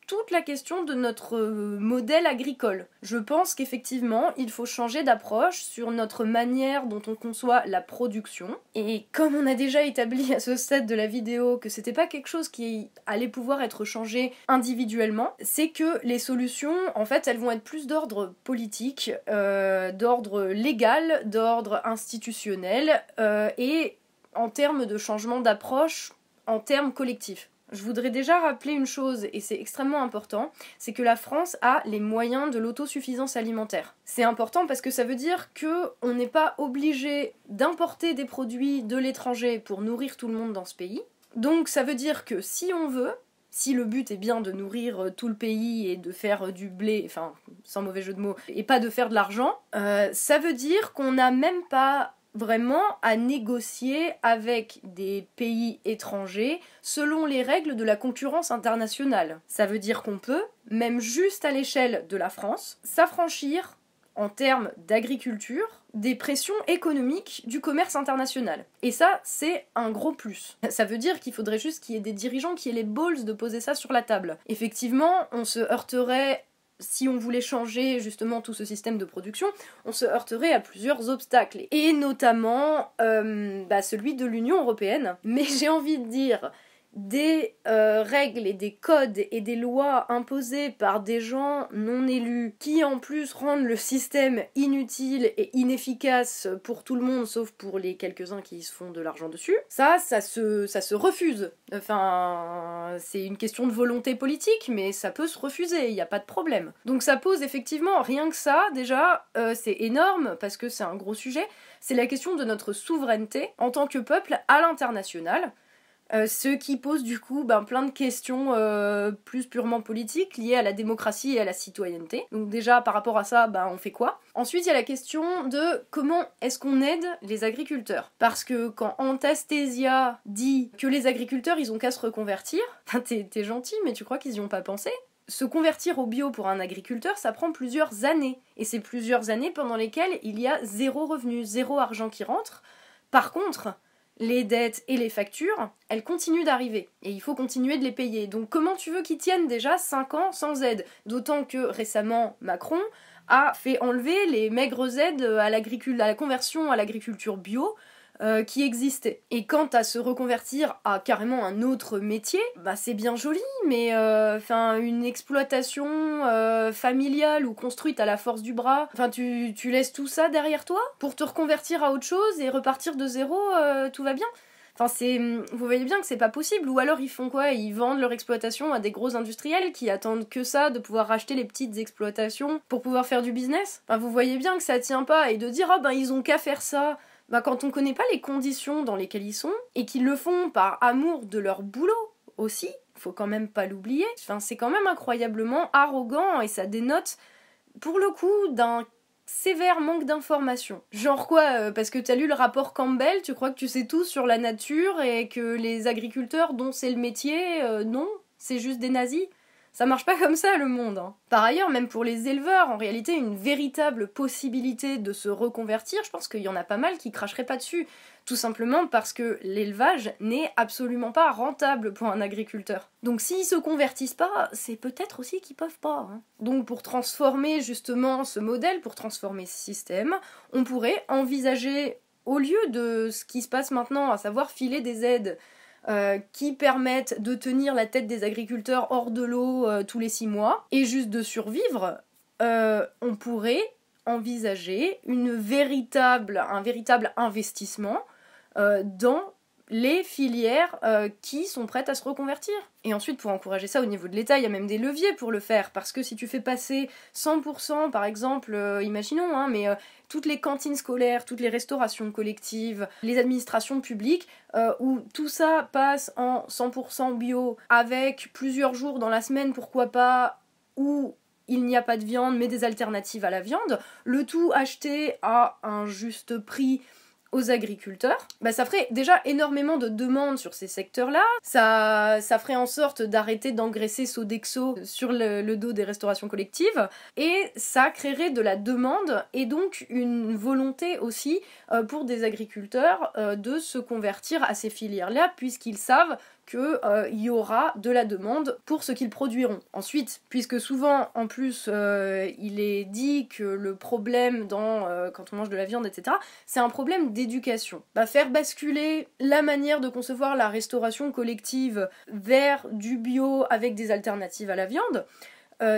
toute la question de notre euh, modèle agricole. Je pense qu'effectivement, il faut changer d'approche sur notre manière dont on conçoit la production. Et comme on a déjà établi à ce stade de la vidéo que c'était pas quelque chose qui allait pouvoir être changé individuellement, c'est que les solutions, en fait, elles vont être plus d'ordre politique, euh, d'ordre légal, d'ordre institutionnel, euh, et en termes de changement d'approche, en termes collectifs. Je voudrais déjà rappeler une chose, et c'est extrêmement important, c'est que la France a les moyens de l'autosuffisance alimentaire. C'est important parce que ça veut dire que on n'est pas obligé d'importer des produits de l'étranger pour nourrir tout le monde dans ce pays. Donc ça veut dire que si on veut, si le but est bien de nourrir euh, tout le pays et de faire euh, du blé, enfin sans mauvais jeu de mots, et pas de faire de l'argent, euh, ça veut dire qu'on n'a même pas vraiment à négocier avec des pays étrangers selon les règles de la concurrence internationale. Ça veut dire qu'on peut, même juste à l'échelle de la France, s'affranchir en termes d'agriculture des pressions économiques du commerce international. Et ça, c'est un gros plus. Ça veut dire qu'il faudrait juste qu'il y ait des dirigeants qui aient les balls de poser ça sur la table. Effectivement, on se heurterait si on voulait changer justement tout ce système de production, on se heurterait à plusieurs obstacles, et notamment euh, bah, celui de l'Union européenne. Mais j'ai envie de dire, des euh, règles et des codes et des lois imposées par des gens non élus qui en plus rendent le système inutile et inefficace pour tout le monde sauf pour les quelques-uns qui se font de l'argent dessus, ça, ça se, ça refuse. Enfin, c'est une question de volonté politique, mais ça peut se refuser, il n'y a pas de problème. Donc ça pose effectivement, rien que ça, déjà, euh, c'est énorme parce que c'est un gros sujet, c'est la question de notre souveraineté en tant que peuple à l'international. Euh, ce qui pose du coup ben, plein de questions euh, plus purement politiques liées à la démocratie et à la citoyenneté. Donc déjà par rapport à ça, ben, on fait quoi Ensuite il y a la question de comment est-ce qu'on aide les agriculteurs Parce que quand Antastasia dit que les agriculteurs ils ont qu'à se reconvertir, ben, t'es gentil mais tu crois qu'ils n'y ont pas pensé se convertir au bio pour un agriculteur, ça prend plusieurs années. Et c'est plusieurs années pendant lesquelles il y a zéro revenu, zéro argent qui rentre. Par contre, les dettes et les factures, elles continuent d'arriver et il faut continuer de les payer. Donc comment tu veux qu'ils tiennent déjà 5 ans sans aide D'autant que récemment, Macron a fait enlever les maigres aides à, à la conversion à l'agriculture bio euh, qui existait. Et quant à se reconvertir à carrément un autre métier, bah c'est bien joli, mais euh, enfin une exploitation euh, familiale ou construite à la force du bras, enfin tu, tu, laisses tout ça derrière toi pour te reconvertir à autre chose et repartir de zéro, tout va bien. Enfin, vous voyez bien que c'est pas possible. Ou alors ils font quoi Ils vendent leur exploitation à des gros industriels qui attendent que ça, de pouvoir racheter les petites exploitations pour pouvoir faire du business. vous voyez bien que ça tient pas. Et de dire ah ben ils ont qu'à faire ça, bah, quand on ne connaît pas les conditions dans lesquelles ils sont, et qu'ils le font par amour de leur boulot aussi, faut quand même pas l'oublier, c'est quand même incroyablement arrogant et ça dénote pour le coup d'un sévère manque d'informations. Genre quoi euh, Parce que t'as lu le rapport Campbell, tu crois que tu sais tout sur la nature et que les agriculteurs dont c'est le métier, euh, non, c'est juste des nazis ça marche pas comme ça le monde. Hein. Par ailleurs, même pour les éleveurs, en réalité, une véritable possibilité de se reconvertir, je pense qu'il y en a pas mal qui cracheraient pas dessus. Tout simplement parce que l'élevage n'est absolument pas rentable pour un agriculteur. Donc s'ils se convertissent pas, c'est peut-être aussi qu'ils peuvent pas. Hein. Donc pour transformer justement ce modèle, pour transformer ce système, on pourrait envisager, au lieu de ce qui se passe maintenant, à savoir filer des aides euh, qui permettent de tenir la tête des agriculteurs hors de l'eau euh, tous les six mois et juste de survivre, euh, on pourrait envisager une véritable, un véritable investissement dans les filières euh, qui sont prêtes à se reconvertir. Et ensuite, pour encourager ça au niveau de l'État, il y a même des leviers pour le faire, parce que si tu fais passer 100%, par exemple, euh, imaginons, hein, mais euh, toutes les cantines scolaires, toutes les restaurations collectives, les administrations publiques, où tout ça passe en 100% bio, avec plusieurs jours dans la semaine, pourquoi pas, où il n'y a pas de viande, mais des alternatives à la viande, le tout acheté à un juste prix aux agriculteurs, bah, ça ferait déjà énormément de demandes sur ces secteurs-là, ça, ça ferait en sorte d'arrêter d'engraisser Sodexo sur le, dos des restaurations collectives, et ça créerait de la demande et donc une volonté aussi euh, pour des agriculteurs euh, de se convertir à ces filières-là, puisqu'ils savent qu'il euh, y aura de la demande pour ce qu'ils produiront. Ensuite, puisque souvent en plus euh, il est dit que le problème dans euh, quand on mange de la viande, etc., c'est un problème d'éducation. Bah, faire basculer la manière de concevoir la restauration collective vers du bio avec des alternatives à la viande,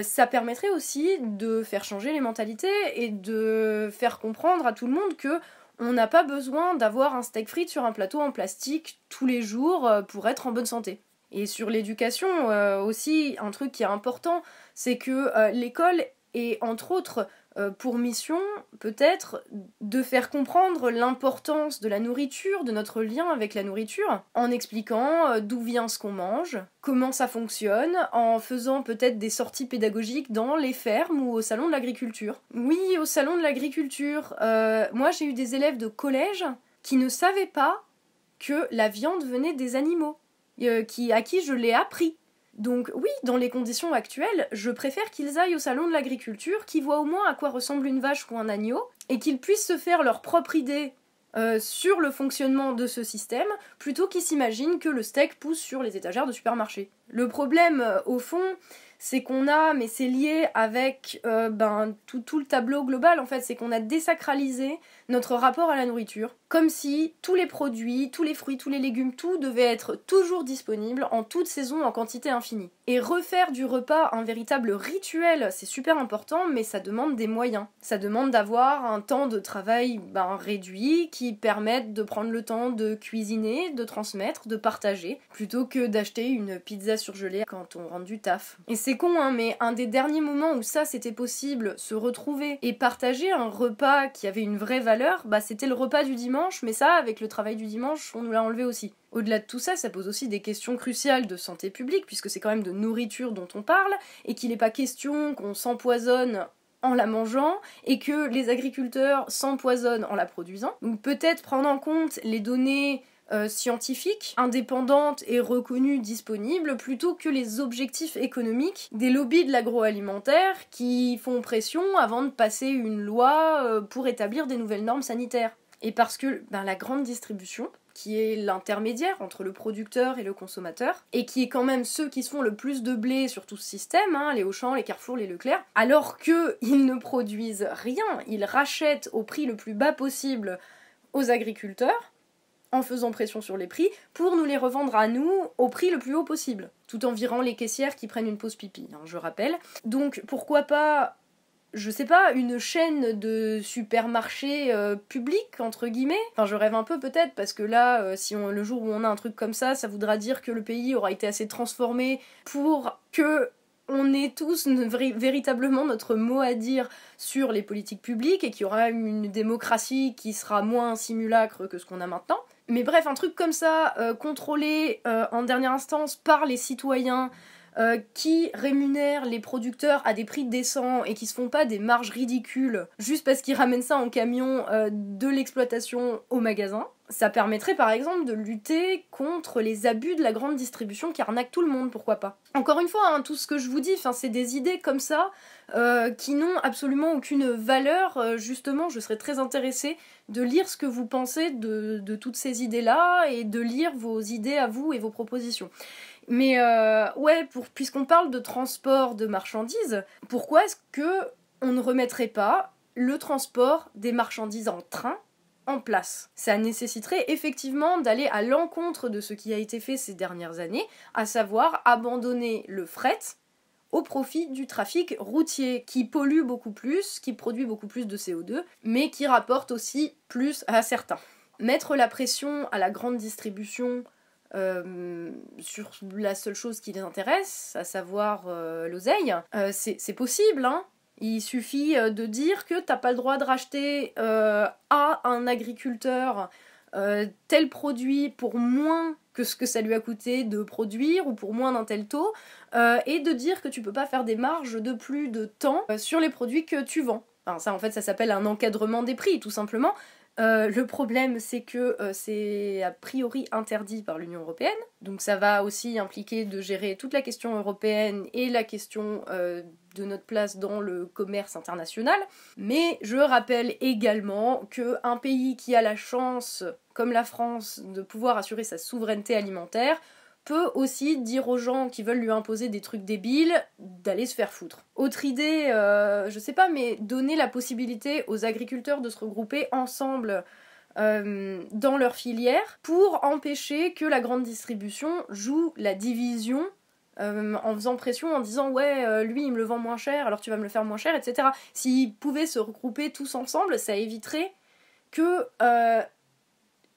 ça permettrait aussi de faire changer les mentalités et de faire comprendre à tout le monde que on n'a pas besoin d'avoir un steak frites sur un plateau en plastique tous les jours euh, pour être en bonne santé. Et sur l'éducation euh, aussi, un truc qui est important, c'est que euh, l'école est entre autres euh, pour mission peut-être de faire comprendre l'importance de la nourriture, de notre lien avec la nourriture, en expliquant euh, d'où vient ce qu'on mange, comment ça fonctionne, en faisant peut-être des sorties pédagogiques dans les fermes ou au salon de l'agriculture. Oui, au salon de l'agriculture, euh, moi j'ai eu des élèves de collège qui ne savaient pas que la viande venait des animaux, à qui je l'ai appris donc oui, dans les conditions actuelles, je préfère qu'ils aillent au salon de l'agriculture, qu'ils voient au moins à quoi ressemble une vache ou un agneau, et qu'ils puissent se faire leur propre idée euh, sur le fonctionnement de ce système, plutôt qu'ils s'imaginent que le steak pousse sur les étagères de supermarché. Le problème, euh, au fond, c'est qu'on a, mais c'est lié avec euh, ben, tout, le tableau global en fait, c'est qu'on a désacralisé notre rapport à la nourriture, comme si tous les produits, tous les fruits, tous les légumes, tout devait être toujours disponible en toute saison en quantité infinie. Et refaire du repas un véritable rituel, c'est super important, mais ça demande des moyens. Ça demande d'avoir un temps de travail ben, réduit qui permette de prendre le temps de cuisiner, de transmettre, de partager, plutôt que d'acheter une pizza surgelée quand on rentre du taf. Et c'est con, hein, mais un des derniers moments où ça c'était possible, se retrouver et partager un repas qui avait une vraie valeur, bah, c'était le repas du dimanche, mais ça, avec le travail du dimanche, on nous l'a enlevé aussi. Au-delà de tout ça, ça pose aussi des questions cruciales de santé publique, puisque c'est quand même de nourriture dont on parle, et qu'il n'est pas question qu'on s'empoisonne en la mangeant et que les agriculteurs s'empoisonnent en la produisant. Donc peut-être prendre en compte les données scientifique, scientifiques, indépendantes et reconnues disponibles, plutôt que les objectifs économiques des lobbies de l'agroalimentaire qui font pression avant de passer une loi euh, pour établir des nouvelles normes sanitaires. Et parce que ben, la grande distribution, qui est l'intermédiaire entre le producteur et le consommateur, et qui est quand même ceux qui se font le plus de blé sur tout ce système, hein, les Auchan, les Carrefour, les Leclerc, alors qu'ils ne produisent rien, ils rachètent au prix le plus bas possible aux agriculteurs, en faisant pression sur les prix pour nous les revendre à nous au prix le plus haut possible, tout en virant les caissières qui prennent une pause pipi, hein, je rappelle. Donc pourquoi pas je sais pas, une chaîne de supermarché euh, public, entre guillemets. Enfin, je rêve un peu peut-être, parce que là, euh, si on, le jour où on a un truc comme ça, ça voudra dire que le pays aura été assez transformé pour que on ait tous véritablement notre mot à dire sur les politiques publiques et qu'il y aura une démocratie qui sera moins simulacre que ce qu'on a maintenant. Mais bref, un truc comme ça, euh, contrôlé euh, en dernière instance par les citoyens euh, qui rémunèrent les producteurs à des prix décents et qui se font pas des marges ridicules juste parce qu'ils ramènent ça en camion euh, de l'exploitation au magasin. Ça permettrait par exemple de lutter contre les abus de la grande distribution qui arnaque tout le monde, pourquoi pas. Encore une fois, hein, tout ce que je vous dis, c'est des idées comme ça euh, qui n'ont absolument aucune valeur. justement, je serais très intéressée de lire ce que vous pensez de toutes ces idées-là et de lire vos idées à vous et vos propositions. Mais euh, ouais, puisqu'on parle de transport de marchandises, pourquoi est-ce que on ne remettrait pas le transport des marchandises en train en place. Ça nécessiterait effectivement d'aller à l'encontre de ce qui a été fait ces dernières années, à savoir abandonner le fret au profit du trafic routier qui pollue beaucoup plus, qui produit beaucoup plus de CO2, mais qui rapporte aussi plus à certains. Mettre la pression à la grande distribution euh, sur la seule chose qui les intéresse, à savoir euh, l'oseille, euh, c'est possible, hein. il suffit de dire que tu t'as pas le droit de racheter à un agriculteur tel produit pour moins que ce que ça lui a coûté de produire ou pour moins d'un tel taux, et de dire que tu peux pas faire des marges de plus de temps sur les produits que tu vends. ça en fait ça s'appelle un encadrement des prix tout simplement, euh, le problème, c'est que euh, c'est a priori interdit par l'Union européenne. Donc ça va aussi impliquer de gérer toute la question européenne et la question euh, de notre place dans le commerce international. Mais je rappelle également qu'un pays qui a la chance, comme la France, de pouvoir assurer sa souveraineté alimentaire peut aussi dire aux gens qui veulent lui imposer des trucs débiles d'aller se faire foutre. Autre idée, euh, je sais pas, mais donner la possibilité aux agriculteurs de se regrouper ensemble euh, dans leur filière pour empêcher que la grande distribution joue la division euh, en faisant pression, en disant ouais, lui il me le vend moins cher, alors tu vas me le faire moins cher, etc. S'ils pouvaient se regrouper tous ensemble, ça éviterait que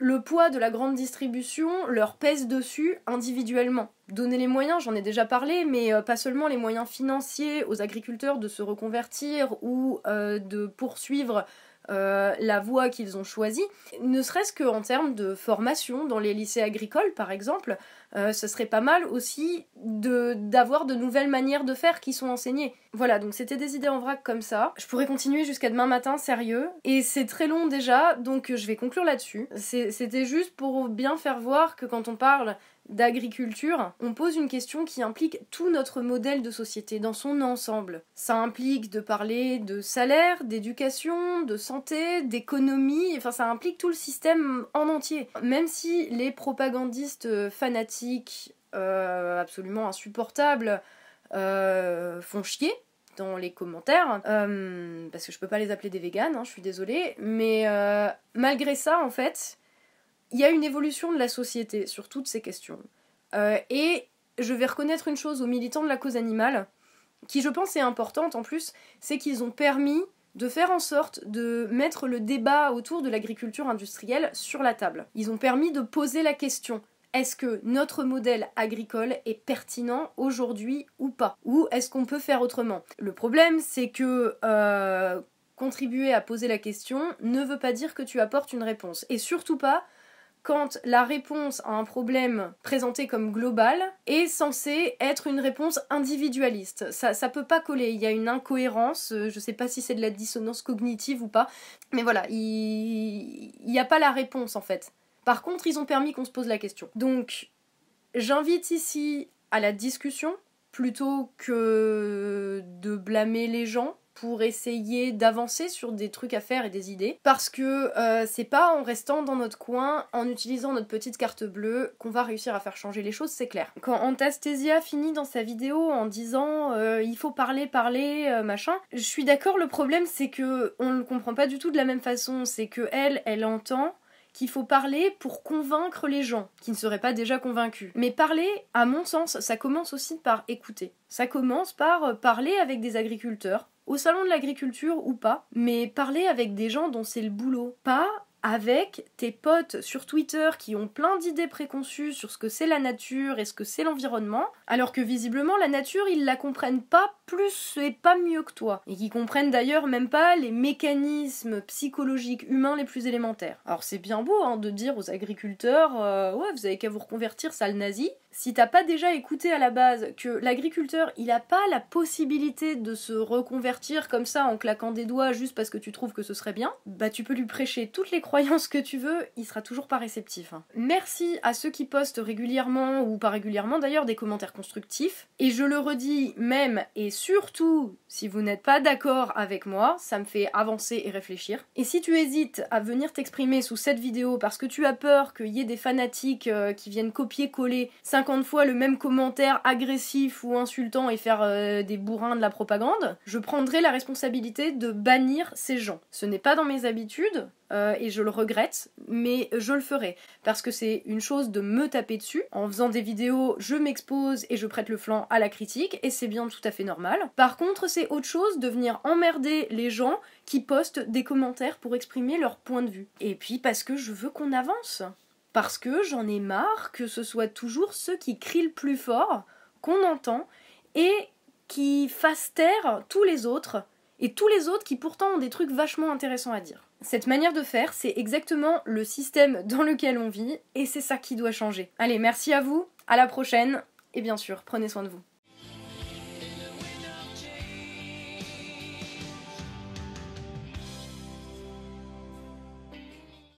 le poids de la grande distribution leur pèse dessus individuellement. Donner les moyens, j'en ai déjà parlé, mais euh, pas seulement les moyens financiers aux agriculteurs de se reconvertir ou euh, de poursuivre euh, la voie qu'ils ont choisie, ne serait-ce qu'en termes de formation dans les lycées agricoles par exemple. Euh, ce serait pas mal aussi d'avoir de, de, nouvelles manières de faire qui sont enseignées. Voilà, donc c'était des idées en vrac comme ça. Je pourrais continuer jusqu'à demain matin, sérieux. Et c'est très long déjà, donc euh, je vais conclure là-dessus. C'était juste pour bien faire voir que quand on parle d'agriculture, on pose une question qui implique tout notre modèle de société dans son ensemble. Ça implique de parler de salaire, d'éducation, de santé, d'économie, enfin ça implique tout le système en entier. Même si les propagandistes euh, fanatiques euh, absolument insupportables euh, font chier dans les commentaires, euh, parce que je peux pas les appeler des véganes, hein, je suis désolée, mais malgré ça, en fait, il y a une évolution de la société sur toutes ces questions. et je vais reconnaître une chose aux militants de la cause animale, qui je pense est importante en plus, c'est qu'ils ont permis de faire en sorte de mettre le débat autour de l'agriculture industrielle sur la table. Ils ont permis de poser la question est-ce que notre modèle agricole est pertinent aujourd'hui ou pas Ou est-ce qu'on peut faire autrement Le problème, c'est que euh, contribuer à poser la question ne veut pas dire que tu apportes une réponse. Et surtout pas quand la réponse à un problème présenté comme global est censée être une réponse individualiste. Ça, ça peut pas coller, il y a une incohérence, euh, je ne sais pas si c'est de la dissonance cognitive ou pas, mais voilà, il n'y a pas la réponse en fait. Par contre, ils ont permis qu'on se pose la question. Donc, j'invite ici à la discussion plutôt que de blâmer les gens pour essayer d'avancer sur des trucs à faire et des idées parce que euh, c'est pas en restant dans notre coin en utilisant notre petite carte bleue qu'on va réussir à faire changer les choses c'est clair quand Antastasia finit dans sa vidéo en disant euh, il faut parler parler euh, machin je suis d'accord le problème c'est que on le comprend pas du tout de la même façon c'est que elle elle entend qu'il faut parler pour convaincre les gens qui ne seraient pas déjà convaincus. Mais parler, à mon sens, ça commence aussi par écouter. Ça commence par euh, parler avec des agriculteurs, au salon de l'agriculture ou pas, mais parler avec des gens dont c'est le boulot, pas avec tes potes sur Twitter qui ont plein d'idées préconçues sur ce que c'est la nature et ce que c'est l'environnement, alors que visiblement la nature, ils la comprennent pas plus et pas mieux que toi, et qui comprennent d'ailleurs même pas les mécanismes psychologiques humains les plus élémentaires. Alors c'est bien beau hein, de dire aux agriculteurs, euh, ouais, vous avez qu'à vous reconvertir, sale nazi. Si t'as pas déjà écouté à la base que l'agriculteur, il a pas la possibilité de se reconvertir comme ça en claquant des doigts juste parce que tu trouves que ce serait bien, bah tu peux lui prêcher toutes les croyances que tu veux, il sera toujours pas réceptif. Hein. Merci à ceux qui postent régulièrement ou pas régulièrement d'ailleurs des commentaires constructifs, et je le redis même et surtout, si vous n'êtes pas d'accord avec moi, ça me fait avancer et réfléchir. Et si tu hésites à venir t'exprimer sous cette vidéo parce que tu as peur qu'il y ait des fanatiques euh, qui viennent copier-coller 50 fois le même commentaire agressif ou insultant et faire euh, des bourrins de la propagande, je prendrai la responsabilité de bannir ces gens. Ce n'est pas dans mes habitudes, euh, et je le regrette, mais je le ferai. Parce que c'est une chose de me taper dessus. En faisant des vidéos, je m'expose et je prête le flanc à la critique, et c'est bien tout à fait normal. Par contre, c'est autre chose de venir emmerder les gens qui postent des commentaires pour exprimer leur point de vue. Et puis parce que je veux qu'on avance. Parce que j'en ai marre que ce soit toujours ceux qui crient le plus fort, qu'on entend, et qui fassent taire tous les autres, et tous les autres qui pourtant ont des trucs vachement intéressants à dire. Cette manière de faire, c'est exactement le système dans lequel on vit et c'est ça qui doit changer. Allez, merci à vous, à la prochaine et bien sûr, prenez soin de vous.